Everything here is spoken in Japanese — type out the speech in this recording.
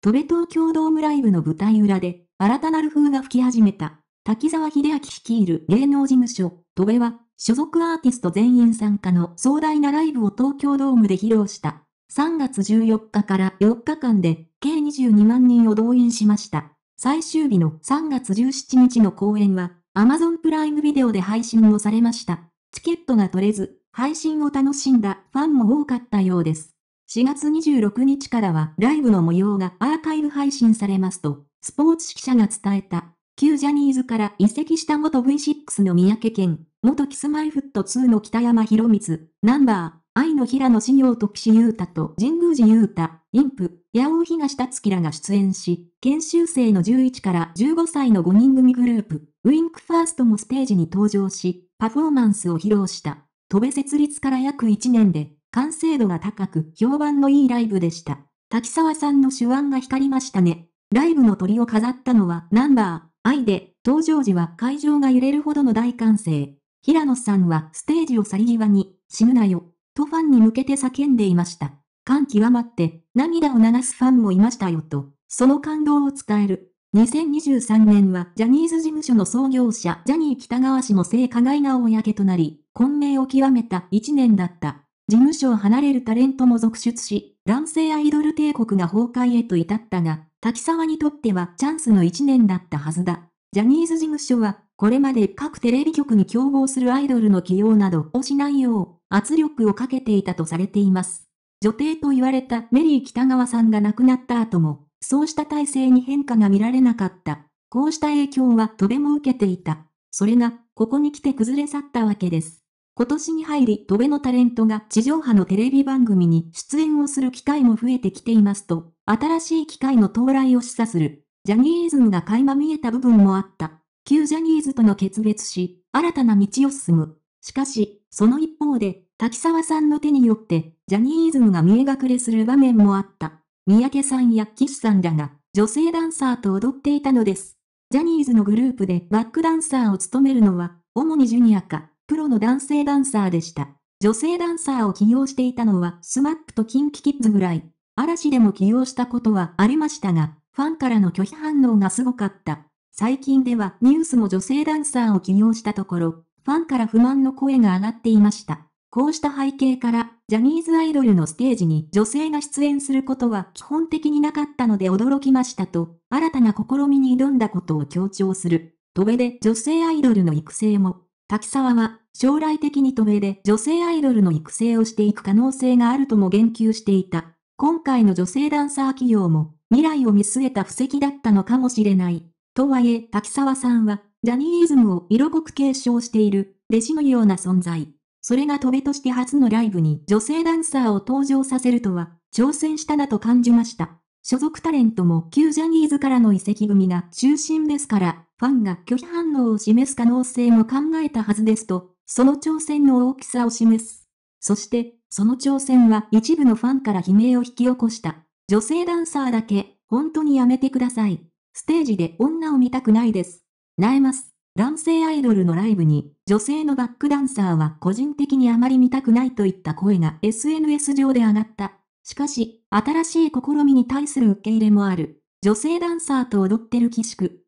戸部東京ドームライブの舞台裏で、新たなる風が吹き始めた。滝沢秀明率いる芸能事務所、戸部は、所属アーティスト全員参加の壮大なライブを東京ドームで披露した。3月14日から4日間で、計22万人を動員しました。最終日の3月17日の公演は、Amazon プライムビデオで配信をされました。チケットが取れず、配信を楽しんだファンも多かったようです。4月26日からはライブの模様がアーカイブ配信されますと、スポーツ記者が伝えた、旧ジャニーズから移籍した元 V6 の三宅健、元キスマイフット2の北山博光、ナンバー、愛の平野紫耀と岸優太と神宮寺優太、インプ、八尾東達樹らが出演し、研修生の11から15歳の5人組グループ、ウィンクファーストもステージに登場し、パフォーマンスを披露した。戸部設立から約1年で、完成度が高く評判のいいライブでした。滝沢さんの手腕が光りましたね。ライブの鳥を飾ったのはナンバー、愛で、登場時は会場が揺れるほどの大歓声。平野さんはステージを去り際に、死ぬなよ、とファンに向けて叫んでいました。感極まって、涙を流すファンもいましたよと、その感動を伝える。2023年はジャニーズ事務所の創業者ジャニー北川氏も性加害が公となり、混迷を極めた一年だった。事務所を離れるタレントも続出し、男性アイドル帝国が崩壊へと至ったが、滝沢にとってはチャンスの一年だったはずだ。ジャニーズ事務所は、これまで各テレビ局に競合するアイドルの起用などをしないよう、圧力をかけていたとされています。女帝と言われたメリー北川さんが亡くなった後も、そうした体制に変化が見られなかった。こうした影響はとても受けていた。それが、ここに来て崩れ去ったわけです。今年に入り、戸辺のタレントが地上波のテレビ番組に出演をする機会も増えてきていますと、新しい機会の到来を示唆する、ジャニーズムが垣間見えた部分もあった。旧ジャニーズとの決別し、新たな道を進む。しかし、その一方で、滝沢さんの手によって、ジャニーズムが見え隠れする場面もあった。三宅さんや岸さんらが、女性ダンサーと踊っていたのです。ジャニーズのグループでバックダンサーを務めるのは、主にジュニアか、プロの男性ダンサーでした。女性ダンサーを起用していたのはスマップとキンキキッズぐらい。嵐でも起用したことはありましたが、ファンからの拒否反応がすごかった。最近ではニュースも女性ダンサーを起用したところ、ファンから不満の声が上がっていました。こうした背景から、ジャニーズアイドルのステージに女性が出演することは基本的になかったので驚きましたと、新たな試みに挑んだことを強調する。とべで女性アイドルの育成も滝沢は、将来的に渡米で女性アイドルの育成をしていく可能性があるとも言及していた。今回の女性ダンサー企業も、未来を見据えた布石だったのかもしれない。とはいえ、滝沢さんは、ジャニーズムを色濃く継承している、弟子のような存在。それが戸部として初のライブに女性ダンサーを登場させるとは、挑戦したなと感じました。所属タレントも旧ジャニーズからの移籍組が中心ですから、ファンが拒否反応を示す可能性も考えたはずですと、その挑戦の大きさを示す。そして、その挑戦は一部のファンから悲鳴を引き起こした。女性ダンサーだけ、本当にやめてください。ステージで女を見たくないです。萎えます。男性アイドルのライブに、女性のバックダンサーは個人的にあまり見たくないといった声が SNS 上で上がった。しかし、新しい試みに対する受け入れもある。女性ダンサーと踊ってる岸区。